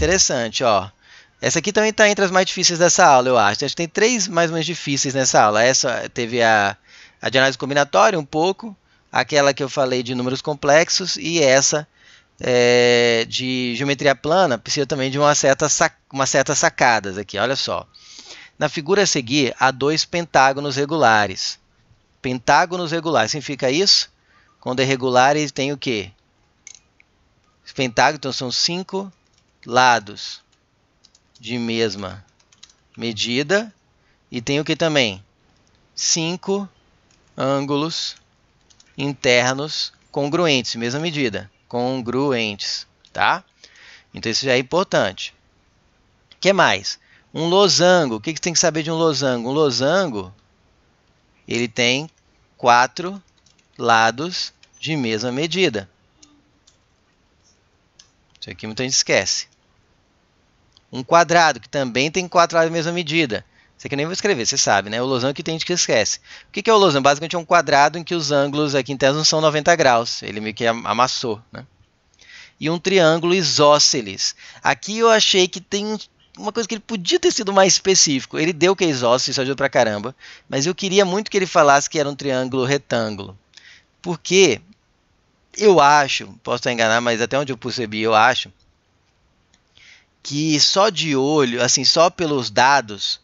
interessante, ó. Essa aqui também está entre as mais difíceis dessa aula, eu acho. Acho que tem três mais ou menos difíceis nessa aula. Essa teve a, a de análise combinatória, um pouco, aquela que eu falei de números complexos e essa é, de geometria plana precisa também de uma certa, uma certa sacadas aqui, olha só. Na figura a seguir, há dois pentágonos regulares. Pentágonos regulares, significa isso? Quando é regular, ele tem o quê? Os pentágonos, então, são cinco lados de mesma medida. E tem o que também? Cinco ângulos internos congruentes, mesma medida, congruentes, tá? Então isso já é importante. O que mais? Um losango. O que, que você tem que saber de um losango? Um losango, ele tem quatro lados de mesma medida. Isso aqui muita gente esquece. Um quadrado, que também tem quatro lados da mesma medida. Isso aqui eu nem vou escrever, você sabe, né? O losango é que tem gente que esquece. O que é o losango? Basicamente é um quadrado em que os ângulos aqui em não são 90 graus. Ele meio que amassou, né? E um triângulo isósceles. Aqui eu achei que tem uma coisa que ele podia ter sido mais específico. Ele deu que é isósceles, isso ajuda é pra caramba. Mas eu queria muito que ele falasse que era um triângulo retângulo. Porque eu acho, posso estar enganado, mas até onde eu percebi, eu acho que só de olho, assim, só pelos dados,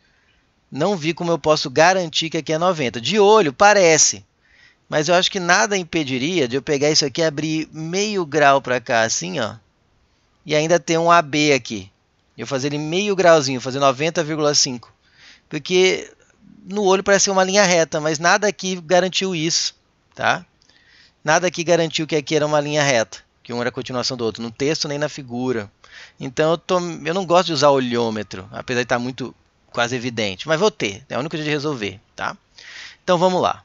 não vi como eu posso garantir que aqui é 90. De olho, parece. Mas eu acho que nada impediria de eu pegar isso aqui e abrir meio grau para cá, assim, ó. E ainda ter um AB aqui. Eu fazer ele meio grauzinho, fazer 90,5. Porque no olho parece uma linha reta, mas nada aqui garantiu isso, tá? nada que garantiu que aqui era uma linha reta, que um era continuação do outro, no texto nem na figura. Então eu, tô, eu não gosto de usar olhômetro, apesar de estar muito quase evidente, mas vou ter, é o único jeito de resolver, tá? Então vamos lá.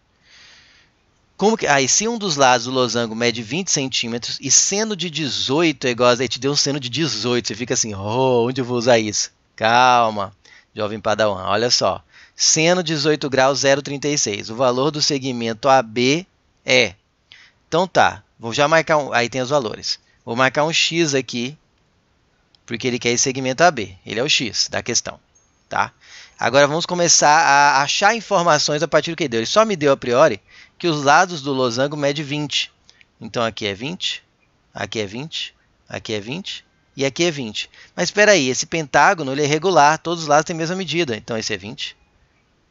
Como que, ah, se um dos lados do losango mede 20 centímetros e seno de 18 é igual a. Aí te deu um seno de 18. Você fica assim, oh, onde eu vou usar isso? Calma, jovem padawan, olha só. Seno 18 graus 0,36. O valor do segmento AB é então tá, vou já marcar um, aí tem os valores. Vou marcar um x aqui, porque ele quer esse segmento AB. Ele é o x da questão, tá? Agora vamos começar a achar informações a partir do que deu. Ele só me deu a priori que os lados do losango medem 20. Então aqui é 20, aqui é 20, aqui é 20 e aqui é 20. Mas espera aí, esse pentágono ele é regular, todos os lados têm a mesma medida. Então esse é 20,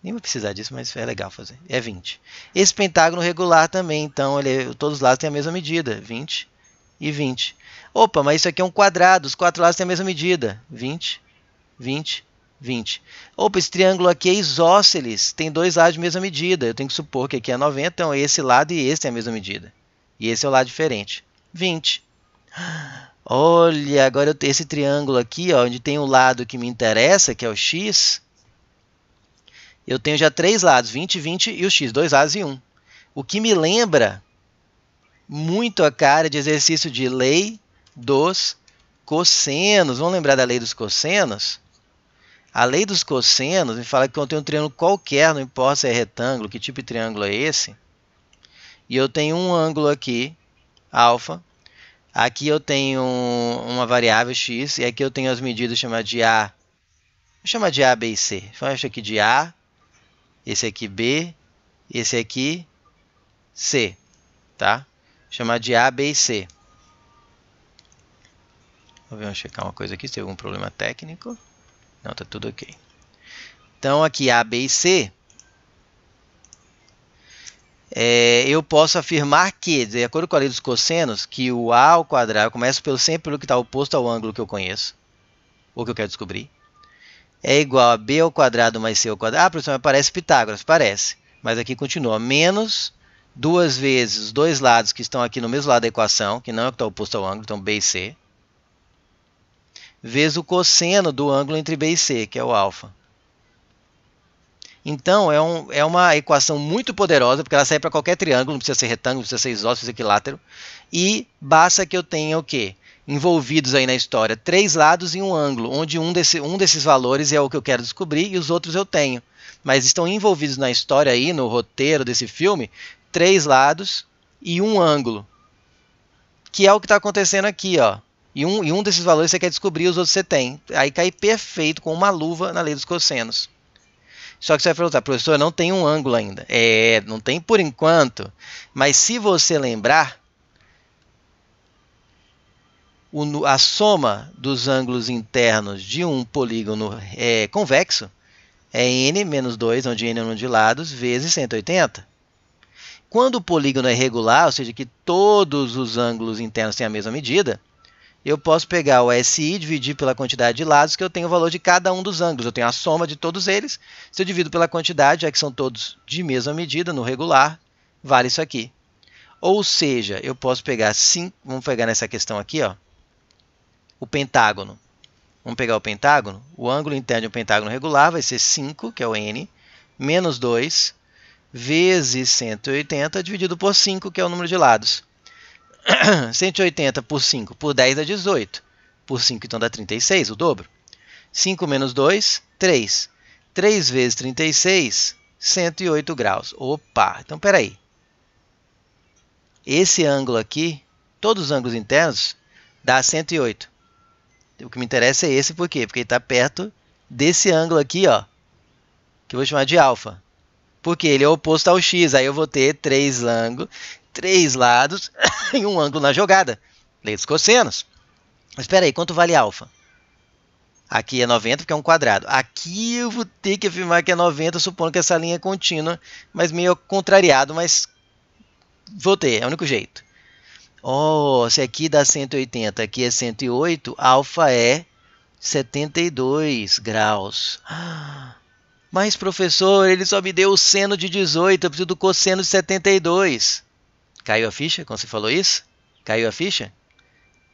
nem vou precisar disso, mas é legal fazer. É 20. Esse pentágono regular também, então, ele, é, todos os lados têm a mesma medida, 20 e 20. Opa, mas isso aqui é um quadrado, os quatro lados têm a mesma medida, 20, 20, 20. Opa, esse triângulo aqui é isósceles, tem dois lados de mesma medida. Eu tenho que supor que aqui é 90, então esse lado e esse têm a mesma medida. E esse é o lado diferente, 20. Olha, agora eu, esse triângulo aqui, ó, onde tem o lado que me interessa, que é o x, eu tenho já três lados, 20, 20 e o X, dois lados e um. O que me lembra muito a cara de exercício de lei dos cossenos. Vamos lembrar da lei dos cossenos? A lei dos cossenos me fala que quando eu tenho um triângulo qualquer, não importa se é retângulo, que tipo de triângulo é esse, e eu tenho um ângulo aqui, alfa, aqui eu tenho uma variável x, e aqui eu tenho as medidas chamadas de A, vou chamar de A, B e C, então eu acho aqui de A, esse aqui B, esse aqui C, tá? Chamar de A, B e C. Vamos checar uma coisa aqui, se tem algum problema técnico. Não, tá tudo ok. Então, aqui A, B e C, é, eu posso afirmar que, de acordo com a lei dos cossenos, que o A ao quadrado, eu começo pelo sempre pelo que está oposto ao ângulo que eu conheço, ou que eu quero descobrir é igual a b ao quadrado mais c ao quadrado. Ah, professor, mas parece Pitágoras, parece. Mas aqui continua menos duas vezes os dois lados que estão aqui no mesmo lado da equação, que não é o que está oposto ao ângulo, então b e c, vezes o cosseno do ângulo entre b e c, que é o alfa. Então, é, um, é, uma equação muito poderosa, porque ela serve para qualquer triângulo, não precisa ser retângulo, não precisa ser isósceles, precisa ser equilátero. E basta que eu tenha o quê? envolvidos aí na história, três lados e um ângulo, onde um, desse, um desses valores é o que eu quero descobrir e os outros eu tenho. Mas estão envolvidos na história aí, no roteiro desse filme, três lados e um ângulo. Que é o que está acontecendo aqui, ó. E um, e um desses valores você quer descobrir, os outros você tem. Aí cai perfeito com uma luva na lei dos cossenos. Só que você vai perguntar, professor, não tem um ângulo ainda. É, não tem por enquanto. Mas se você lembrar, a soma dos ângulos internos de um polígono é, convexo é n menos 2, onde n é o número de lados, vezes 180. Quando o polígono é regular, ou seja, que todos os ângulos internos têm a mesma medida, eu posso pegar o SI e dividir pela quantidade de lados, que eu tenho o valor de cada um dos ângulos. Eu tenho a soma de todos eles. Se eu divido pela quantidade, já que são todos de mesma medida, no regular, vale isso aqui. Ou seja, eu posso pegar 5, vamos pegar nessa questão aqui, ó, o pentágono. Vamos pegar o pentágono? O ângulo interno de um pentágono regular vai ser 5, que é o n, menos 2, vezes 180, dividido por 5, que é o número de lados. 180 por 5 por 10 dá 18. Por 5, então, dá 36, o dobro. 5 menos 2, 3. 3 vezes 36, 108 graus. Opa! Então, peraí. Esse ângulo aqui, todos os ângulos internos, dá 108 o que me interessa é esse, por quê? Porque ele está perto desse ângulo aqui, ó, que eu vou chamar de alfa. Porque ele é oposto ao x, aí eu vou ter três ângulos, três lados e um ângulo na jogada. Lei dos cossenos. Mas espera aí, quanto vale alfa? Aqui é 90 porque é um quadrado. Aqui eu vou ter que afirmar que é 90, supondo que essa linha é contínua, mas meio contrariado, mas vou ter, é o único jeito. Oh, se aqui dá 180, aqui é 108, alfa é 72 graus. Mas, professor, ele só me deu o seno de 18, eu preciso do cosseno de 72. Caiu a ficha quando você falou isso? Caiu a ficha?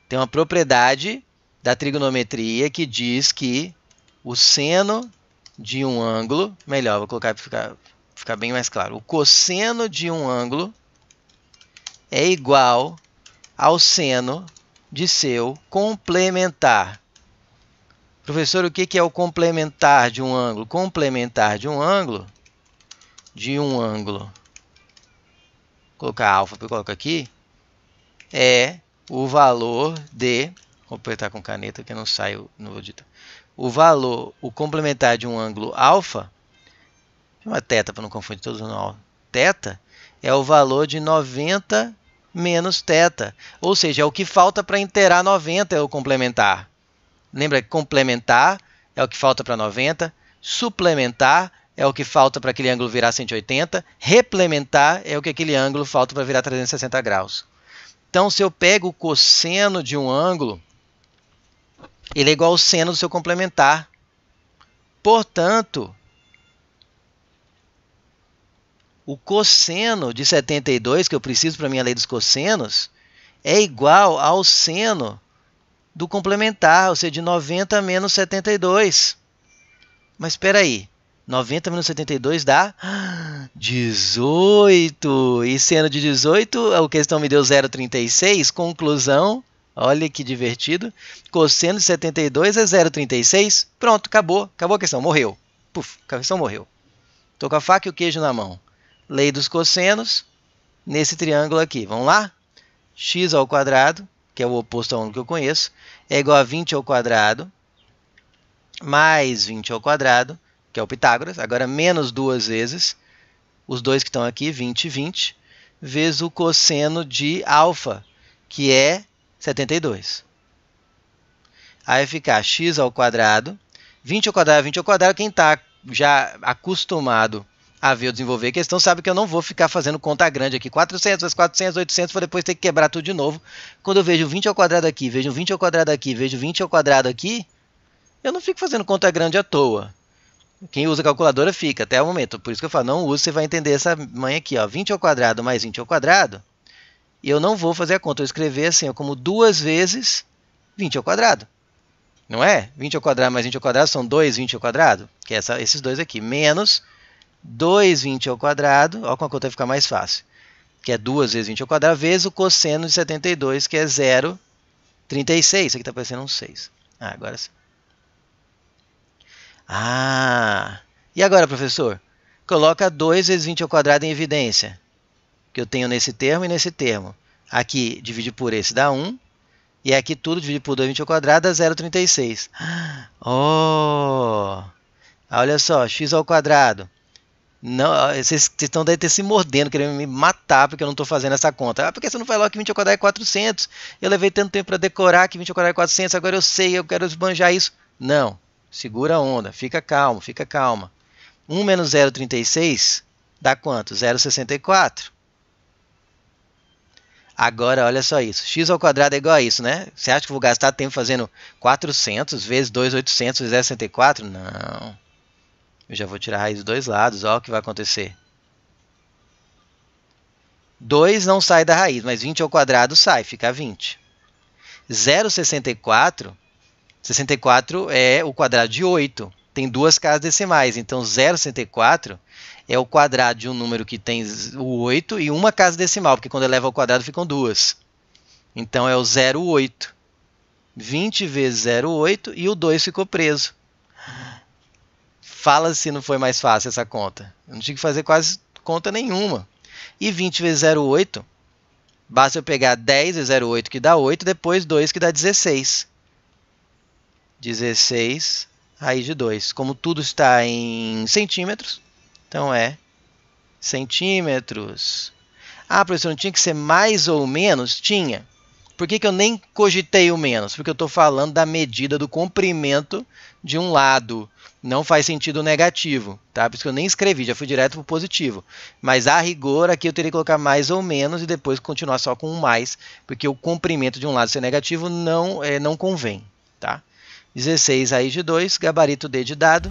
Tem uma propriedade da trigonometria que diz que o seno de um ângulo, melhor, vou colocar para ficar, ficar bem mais claro, o cosseno de um ângulo é igual ao seno de seu complementar. Professor, o que é o complementar de um ângulo? Complementar de um ângulo, de um ângulo, Vou colocar alfa, eu coloco aqui, é o valor de, vou apertar com caneta que não saiu, não vou digitar, o valor, o complementar de um ângulo alfa, chama teta para não confundir todos teta é o valor de 90 menos θ. Ou seja, é o que falta para inteirar 90 é o complementar. Lembra que complementar é o que falta para 90, suplementar é o que falta para aquele ângulo virar 180, replementar é o que aquele ângulo falta para virar 360 graus. Então, se eu pego o cosseno de um ângulo, ele é igual ao seno do seu complementar. Portanto, o cosseno de 72, que eu preciso para minha lei dos cossenos, é igual ao seno do complementar, ou seja, de 90 menos 72. Mas espera aí, 90 menos 72 dá 18. E seno de 18, a questão me deu 0,36. Conclusão, olha que divertido. Cosseno de 72 é 0,36. Pronto, acabou. Acabou a questão, morreu. Puf, a questão morreu. Estou com a faca e o queijo na mão lei dos cossenos nesse triângulo aqui. Vamos lá? x ao quadrado, que é o oposto ao ângulo que eu conheço, é igual a 20 ao quadrado mais 20 ao quadrado, que é o Pitágoras, agora menos duas vezes, os dois que estão aqui, 20 e 20, vezes o cosseno de alfa, que é 72. Aí fica x ao quadrado, 20 ao quadrado, 20 ao quadrado, quem está já acostumado a ver eu desenvolver a questão, sabe que eu não vou ficar fazendo conta grande aqui, 400 vezes 400, 800, vou depois ter que quebrar tudo de novo. Quando eu vejo 20 ao quadrado aqui, vejo 20 ao quadrado aqui, vejo 20 ao quadrado aqui, eu não fico fazendo conta grande à toa. Quem usa calculadora fica até o momento. Por isso que eu falo, não use, você vai entender essa mãe aqui, ó, 20 ao quadrado mais 20 ao quadrado. E eu não vou fazer a conta, eu escrever assim, ó, como duas vezes 20 ao quadrado. Não é? 20 ao quadrado mais 20 ao quadrado são 2 20 ao quadrado, que é essa, esses dois aqui, menos 2 20 ao quadrado, olha como a conta vai ficar mais fácil, que é 2 vezes 20 ao quadrado, vezes o cosseno de 72, que é 0,36. Isso aqui está parecendo um 6. Ah, agora sim. Ah, e agora, professor? Coloca 2 vezes 20 ao quadrado em evidência, que eu tenho nesse termo e nesse termo. Aqui divide por esse dá 1, e aqui tudo divide por 2 20 ao quadrado dá 0,36. Oh! Olha só, x ao quadrado não, vocês estão ter se mordendo, querendo me matar porque eu não estou fazendo essa conta. Ah, porque você não vai que 20 ao quadrado é 400? Eu levei tanto tempo para decorar que 20 ao quadrado é 400, agora eu sei, eu quero esbanjar isso. Não, segura a onda, fica calmo, fica calma. 1 menos 0,36 dá quanto? 0,64. Agora, olha só isso. x ao quadrado é igual a isso, né? Você acha que eu vou gastar tempo fazendo 400 vezes 2,800 vezes 64? Não. Eu já vou tirar a raiz dos dois lados, olha o que vai acontecer. 2 não sai da raiz, mas 20 ao quadrado sai, fica 20. 0,64, 64 é o quadrado de 8, tem duas casas decimais, então 0,64 é o quadrado de um número que tem o 8 e uma casa decimal, porque quando eleva ao quadrado ficam duas. Então é o 0,8. 20 vezes 0,8 e o 2 ficou preso. Fala se não foi mais fácil essa conta. Eu não tinha que fazer quase conta nenhuma. E 20 vezes 0,8, basta eu pegar 10 vezes 0,8 que dá 8, depois 2 que dá 16. 16 raiz de 2. Como tudo está em centímetros, então é centímetros. Ah, professor, não tinha que ser mais ou menos? Tinha. Por que, que eu nem cogitei o menos? Porque eu estou falando da medida do comprimento de um lado não faz sentido negativo, tá? Por isso que eu nem escrevi, já fui direto pro positivo. Mas a rigor aqui eu teria que colocar mais ou menos e depois continuar só com um mais, porque o comprimento de um lado ser negativo não, é, não convém, tá? 16 aí de 2, gabarito D de dado.